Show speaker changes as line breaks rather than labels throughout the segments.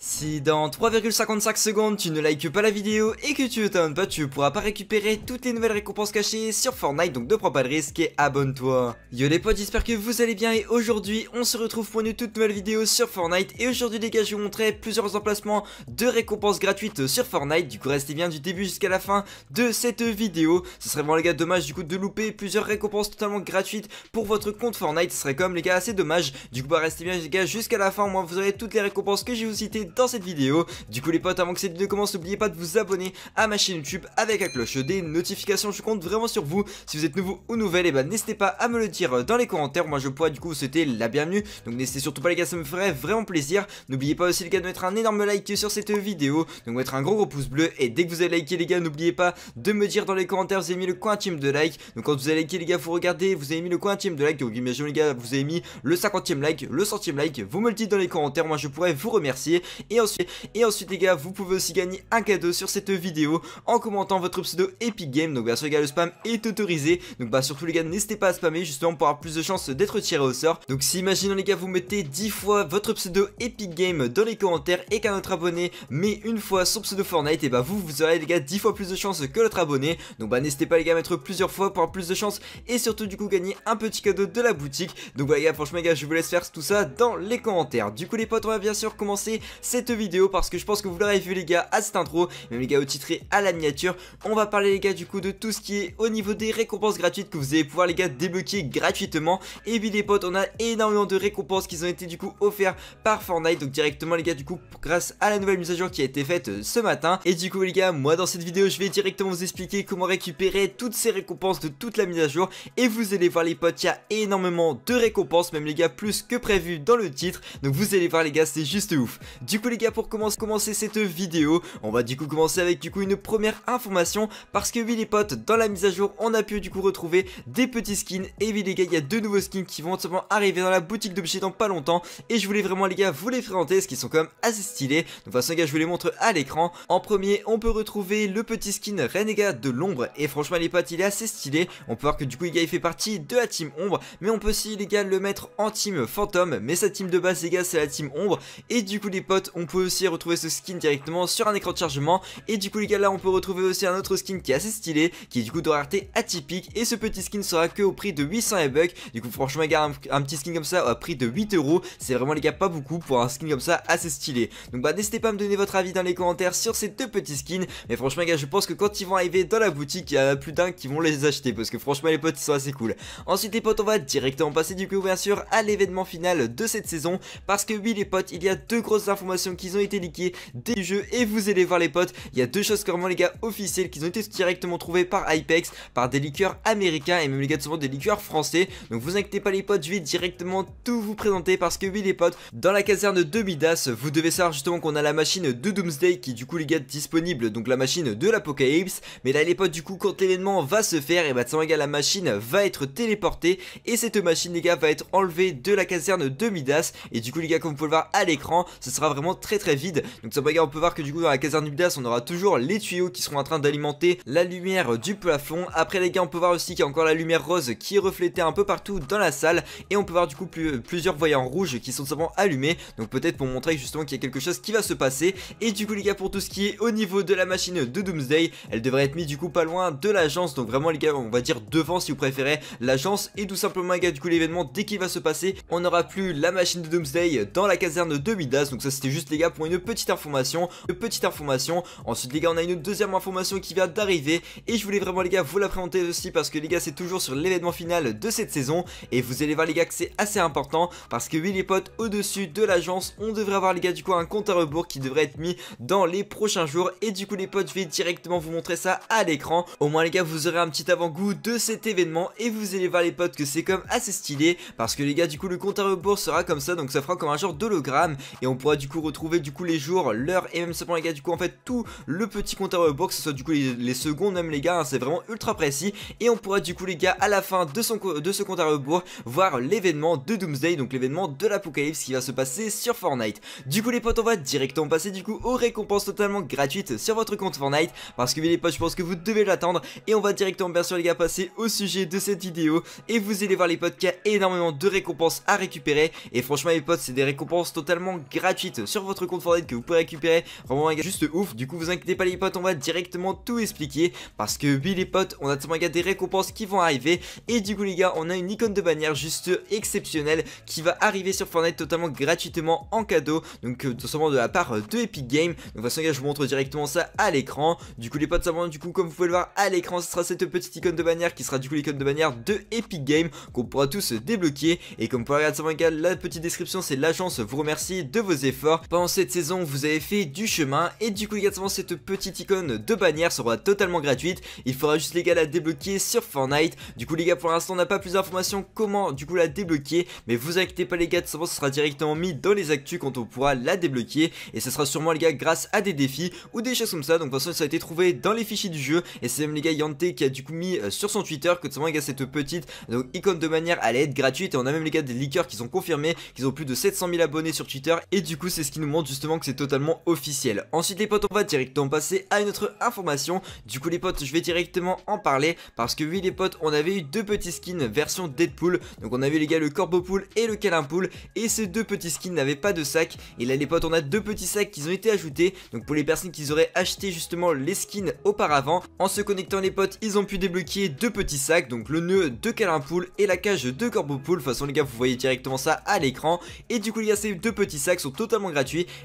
Si dans 3,55 secondes tu ne likes pas la vidéo et que tu ne t'abonnes pas, tu pourras pas récupérer toutes les nouvelles récompenses cachées sur Fortnite, donc ne prends pas de risque et abonne-toi. Yo les potes, j'espère que vous allez bien et aujourd'hui on se retrouve pour une toute nouvelle vidéo sur Fortnite et aujourd'hui les gars je vais vous montrer plusieurs emplacements de récompenses gratuites sur Fortnite, du coup restez bien du début jusqu'à la fin de cette vidéo. Ce serait vraiment les gars dommage du coup de louper plusieurs récompenses totalement gratuites pour votre compte Fortnite, ce serait comme les gars assez dommage, du coup bah restez bien les gars jusqu'à la fin, au moins vous aurez toutes les récompenses que j'ai vous citées dans cette vidéo. Du coup les potes, avant que cette vidéo commence, n'oubliez pas de vous abonner à ma chaîne YouTube avec la cloche des notifications. Je compte vraiment sur vous. Si vous êtes nouveau ou nouvelle, et eh ben n'hésitez pas à me le dire dans les commentaires. Moi je pourrais du coup c'était la bienvenue. Donc n'hésitez surtout pas les gars, ça me ferait vraiment plaisir. N'oubliez pas aussi les gars de mettre un énorme like sur cette vidéo. Donc mettre un gros gros pouce bleu. Et dès que vous avez liké les gars, n'oubliez pas de me dire dans les commentaires vous avez mis le coin de like. Donc quand vous avez liké les gars, vous regardez, vous avez mis le coin de like. Donc imaginez les gars, vous avez mis le 50e like, le centième like. Vous me le dites dans les commentaires, moi je pourrais vous remercier. Et ensuite, et ensuite les gars, vous pouvez aussi gagner un cadeau sur cette vidéo en commentant votre pseudo Epic Game. Donc bien sûr les gars, le spam est autorisé. Donc bah surtout les gars, n'hésitez pas à spammer justement pour avoir plus de chances d'être tiré au sort. Donc si imaginons les gars, vous mettez 10 fois votre pseudo Epic Game dans les commentaires et qu'un autre abonné met une fois son pseudo Fortnite, et bah vous, vous aurez les gars 10 fois plus de chances que l'autre abonné. Donc bah n'hésitez pas les gars à mettre plusieurs fois pour avoir plus de chances et surtout du coup gagner un petit cadeau de la boutique. Donc bah, les gars, franchement les gars, je vous laisse faire tout ça dans les commentaires. Du coup les potes, on va bien sûr commencer cette vidéo parce que je pense que vous l'aurez vu les gars à cette intro, même les gars au titre et à la miniature. On va parler les gars du coup de tout ce qui est au niveau des récompenses gratuites que vous allez pouvoir les gars débloquer gratuitement. Et puis les potes, on a énormément de récompenses qui ont été du coup offertes par Fortnite, donc directement les gars du coup grâce à la nouvelle mise à jour qui a été faite euh, ce matin. Et du coup les gars, moi dans cette vidéo je vais directement vous expliquer comment récupérer toutes ces récompenses de toute la mise à jour. Et vous allez voir les potes, il y a énormément de récompenses, même les gars plus que prévu dans le titre. Donc vous allez voir les gars, c'est juste ouf. Du du coup les gars pour commencer, cette vidéo, on va du coup commencer avec du coup une première information parce que oui les potes dans la mise à jour on a pu du coup retrouver des petits skins et oui les gars il y a deux nouveaux skins qui vont simplement arriver dans la boutique d'objets dans pas longtemps et je voulais vraiment les gars vous les présenter parce qu'ils sont quand même assez stylés. Donc de toute façon les gars je vous les montre à l'écran. En premier on peut retrouver le petit skin Renegade de l'ombre et franchement les potes il est assez stylé. On peut voir que du coup les gars il fait partie de la team ombre mais on peut aussi les gars le mettre en team fantôme mais sa team de base les gars c'est la team ombre et du coup les potes on peut aussi retrouver ce skin directement sur un écran de chargement et du coup les gars là on peut retrouver aussi un autre skin qui est assez stylé qui est du coup de rareté atypique et ce petit skin sera que au prix de 800 e du coup franchement les gars un, petit skin comme ça au prix de 8 euros c'est vraiment les gars pas beaucoup pour un skin comme ça assez stylé donc bah n'hésitez pas à me donner votre avis dans les commentaires sur ces deux petits skins mais franchement les gars je pense que quand ils vont arriver dans la boutique il y en a plus d'un qui vont les acheter parce que franchement les potes ils sont assez cool ensuite les potes on va directement passer du coup bien sûr à l'événement final de cette saison parce que oui les potes il y a deux grosses informations qu'ils ont été liqués des jeux et vous allez voir les potes, il y a deux choses clairement les gars officielles qui ont été directement trouvés par Apex par des liqueurs américains et même les gars souvent des liqueurs français. Donc vous inquiétez pas les potes, je vais directement tout vous présenter parce que oui les potes, dans la caserne de Midas, vous devez savoir justement qu'on a la machine de Doomsday qui du coup les gars disponible, donc la machine de l'apocalypse. Mais là les potes du coup quand l'événement va se faire, et bah les gars la machine va être téléportée et cette machine les gars va être enlevée de la caserne de Midas. Et du coup les gars comme vous pouvez le voir à l'écran, ce sera vraiment très très vide. Donc ça gars on peut voir que du coup dans la caserne Midas on aura toujours les tuyaux qui seront en train d'alimenter la lumière du plafond. Après les gars, on peut voir aussi qu'il y a encore la lumière rose qui est reflétée un peu partout dans la salle et on peut voir du coup euh, plusieurs voyants rouges qui sont simplement allumés. Donc peut-être pour montrer justement qu'il y a quelque chose qui va se passer. Et du coup les gars, pour tout ce qui est au niveau de la machine de Doomsday, elle devrait être mise du coup pas loin de l'agence. Donc vraiment les gars, on va dire devant si vous préférez l'agence et tout simplement les gars, du coup l'événement dès qu'il va se passer, on aura plus la machine de Doomsday dans la caserne de Midas. Donc ça c'était juste les gars pour une petite information, une petite information. Ensuite les gars on a une deuxième information qui vient d'arriver et je voulais vraiment les gars vous la présenter aussi parce que les gars c'est toujours sur l'événement final de cette saison et vous allez voir les gars que c'est assez important parce que oui les potes au-dessus de l'agence on devrait avoir les gars du coup un compte à rebours qui devrait être mis dans les prochains jours et du coup les potes je vais directement vous montrer ça à l'écran. Au moins les gars vous aurez un petit avant-goût de cet événement et vous allez voir les potes que c'est comme assez stylé parce que les gars du coup le compte à rebours sera comme ça donc ça fera comme un genre d'hologramme et on pourra du coup retrouver du coup les jours, l'heure et même simplement les gars du coup en fait tout le petit compte à rebours que ce soit du coup les, secondes même les gars, hein, c'est vraiment ultra précis et on pourra du coup les gars à la fin de, son, de ce compte à rebours voir l'événement de Doomsday, donc l'événement de l'apocalypse qui va se passer sur Fortnite. Du coup les potes on va directement passer du coup aux récompenses totalement gratuites sur votre compte Fortnite parce que les potes je pense que vous devez l'attendre et on va directement bien sûr les gars passer au sujet de cette vidéo et vous allez voir les potes qu'il y a énormément de récompenses à récupérer et franchement les potes c'est des récompenses totalement gratuites sur votre compte Fortnite que vous pouvez récupérer. Vraiment un gars juste ouf. Du coup, vous inquiétez pas les potes, on va directement tout expliquer. Parce que oui les potes, on a un gars des récompenses qui vont arriver. Et du coup les gars, on a une icône de bannière juste exceptionnelle qui va arriver sur Fortnite totalement gratuitement en cadeau. Donc euh, tout simplement de la part de Epic Games. Donc de toute façon, les gars, je vous montre directement ça à l'écran. Du coup les potes, ça du coup comme vous pouvez le voir à l'écran, ce sera cette petite icône de bannière qui sera du coup l'icône de bannière de Epic Games qu'on pourra tous débloquer. Et comme vous pouvez regarder ça, la petite description, c'est l'agence vous remercie de vos efforts pendant cette saison, vous avez fait du chemin et du coup les gars, cette petite icône de bannière sera totalement gratuite. Il faudra juste les gars la débloquer sur Fortnite. Du coup les gars, pour l'instant, on n'a pas plus d'informations comment du coup la débloquer, mais vous inquiétez pas les gars, de savoir, ce sera directement mis dans les actus quand on pourra la débloquer et ce sera sûrement les gars grâce à des défis ou des choses comme ça. Donc de toute façon, ça a été trouvé dans les fichiers du jeu et c'est même les gars Yante qui a du coup mis euh, sur son Twitter que de savoir les gars cette petite donc icône de bannière allait être gratuite et on a même les gars des leakers qui ont confirmé qu'ils ont plus de 700 000 abonnés sur Twitter et du coup c'est qui nous montre justement que c'est totalement officiel. Ensuite les potes on va directement passer à une autre information. Du coup les potes je vais directement en parler parce que oui les potes on avait eu deux petits skins version Deadpool. Donc on avait les gars le Corbeau Pool et le Câlin Pool et ces deux petits skins n'avaient pas de sac. Et là les potes on a deux petits sacs qui ont été ajoutés. Donc pour les personnes qui auraient acheté justement les skins auparavant, en se connectant les potes ils ont pu débloquer deux petits sacs. Donc le nœud de Câlin Pool et la cage de Corbeau Pool. De toute façon les gars vous voyez directement ça à l'écran. Et du coup les gars ces deux petits sacs sont totalement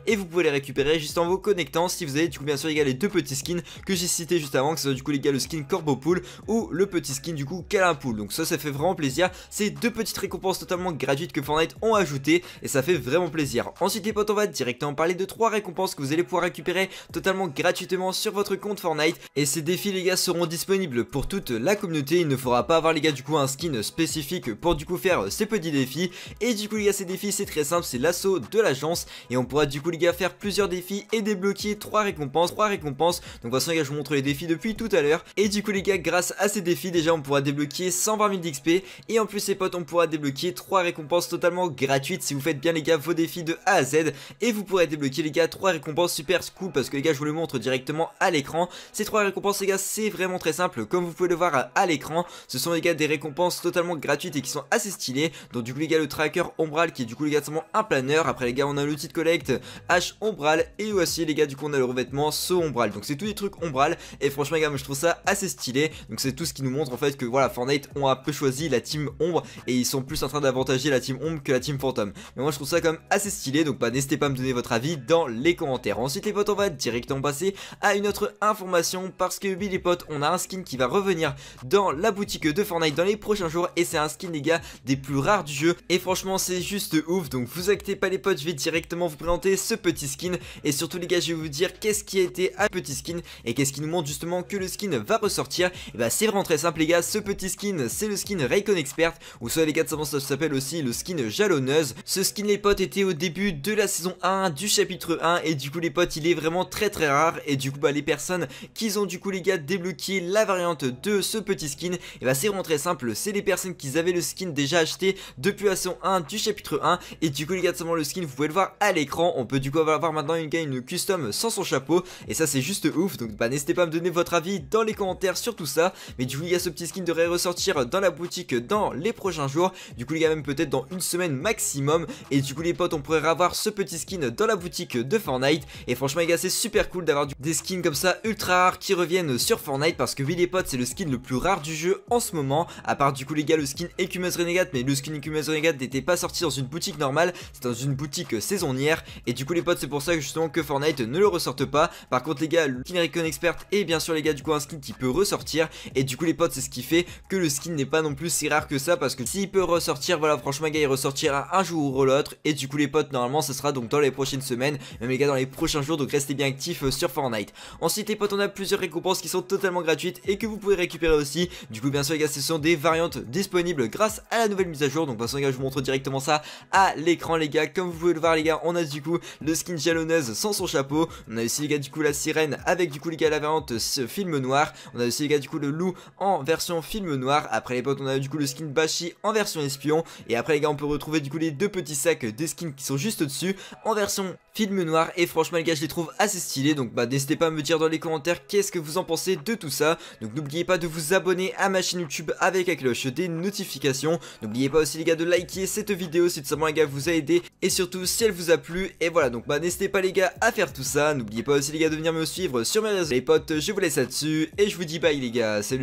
et vous pouvez les récupérer juste en vous connectant si vous avez du coup bien sûr les gars les deux petits skins que j'ai cité juste avant que ce soit du coup les gars le skin Corbeau Pool ou le petit skin du coup Calin Pool. Donc ça ça fait vraiment plaisir, Ces deux petites récompenses totalement gratuites que Fortnite ont ajouté et ça fait vraiment plaisir. Ensuite les potes on va directement parler de trois récompenses que vous allez pouvoir récupérer totalement gratuitement sur votre compte Fortnite et ces défis les gars seront disponibles pour toute la communauté, il ne faudra pas avoir les gars du coup un skin spécifique pour du coup faire ces petits défis et du coup les gars ces défis c'est très simple, c'est l'assaut de l'agence et on on pourra du coup les gars faire plusieurs défis et débloquer 3 récompenses, 3 récompenses. Donc façon les gars je vous montre les défis depuis tout à l'heure. Et du coup les gars grâce à ces défis déjà on pourra débloquer 120 000 d'XP et en plus les potes on pourra débloquer 3 récompenses totalement gratuites si vous faites bien les gars vos défis de A à Z et vous pourrez débloquer les gars 3 récompenses super cool parce que les gars je vous le montre directement à l'écran. Ces 3 récompenses les gars c'est vraiment très simple comme vous pouvez le voir à, l'écran. Ce sont les gars des récompenses totalement gratuites et qui sont assez stylées. Donc du coup les gars le tracker ombral qui est du coup les gars seulement un planeur. Après les gars on a le de collègue H Ombral et aussi les gars du coup on a le revêtement So Ombral. Donc c'est tous des trucs Ombral et franchement les gars je trouve ça assez stylé. Donc c'est tout ce qui nous montre en fait que voilà Fortnite ont un peu choisi la team ombre et ils sont plus en train d'avantager la team ombre que la team fantôme. Mais moi je trouve ça quand même assez stylé donc bah, n'hésitez pas à me donner votre avis dans les commentaires. Ensuite les potes on va directement passer à une autre information parce que oui les potes on a un skin qui va revenir dans la boutique de Fortnite dans les prochains jours et c'est un skin les gars des plus rares du jeu et franchement c'est juste ouf donc vous actez pas les potes je vais directement vous ce petit skin et surtout les gars je vais vous dire qu'est-ce qui a été un petit skin et qu'est-ce qui nous montre justement que le skin va ressortir et bah c'est vraiment très simple les gars ce petit skin c'est le skin Raycon Expert ou soit les gars ça s'appelle aussi le skin jalonneuse ce skin les potes était au début de la saison 1 du chapitre 1 et du coup les potes il est vraiment très très rare et du coup bah les personnes qui ont du coup les gars débloqué la variante de ce petit skin et bah c'est vraiment très simple c'est les personnes qui avaient le skin déjà acheté depuis la saison 1 du chapitre 1 et du coup les gars seulement le skin vous pouvez le voir à on peut du coup avoir maintenant une game custom sans son chapeau. Et ça, c'est juste ouf. Donc, bah, n'hésitez pas à me donner votre avis dans les commentaires sur tout ça. Mais du coup, y a ce petit skin devrait ressortir dans la boutique dans les prochains jours. Du coup, les gars, même peut-être dans une semaine maximum. Et du coup, les potes, on pourrait avoir ce petit skin dans la boutique de Fortnite. Et franchement, les gars, c'est super cool d'avoir des skins comme ça ultra rares qui reviennent sur Fortnite. Parce que oui, les potes, c'est le skin le plus rare du jeu en ce moment. À part du coup, les gars, le skin Ecumeuse Renegade. Mais le skin Ecumeuse Renegade n'était pas sorti dans une boutique normale. C'est dans une boutique saisonnière et du coup les potes c'est pour ça que justement que Fortnite ne le ressorte pas par contre les gars le skin Recon Expert et bien sûr les gars du coup un skin qui peut ressortir et du coup les potes c'est ce qui fait que le skin n'est pas non plus si rare que ça parce que s'il peut ressortir voilà franchement les gars il ressortira un jour ou l'autre et du coup les potes normalement ça sera donc dans les prochaines semaines même les gars dans les prochains jours donc restez bien actifs euh, sur Fortnite ensuite les potes on a plusieurs récompenses qui sont totalement gratuites et que vous pouvez récupérer aussi du coup bien sûr les gars ce sont des variantes disponibles grâce à la nouvelle mise à jour donc de toute façon les gars je vous montre directement ça à l'écran les gars comme vous pouvez le voir les gars on a du coup le skin jalonneuse sans son chapeau, on a aussi les gars du coup la sirène avec du coup les gars la ce film noir, on a aussi les gars du coup le loup en version film noir, après les potes on a du coup le skin Bashi en version espion, et après les gars on peut retrouver du coup les deux petits sacs des skins qui sont juste au dessus en version film noir et franchement les gars je les trouve assez stylés donc bah n'hésitez pas à me dire dans les commentaires qu'est-ce que vous en pensez de tout ça donc n'oubliez pas de vous abonner à ma chaîne YouTube avec la cloche des notifications n'oubliez pas aussi les gars de liker cette vidéo si tout simplement les gars vous a aidé et surtout si elle vous a plu et voilà donc bah n'hésitez pas les gars à faire tout ça n'oubliez pas aussi les gars de venir me suivre sur mes réseaux les potes je vous laisse là dessus et je vous dis bye les gars salut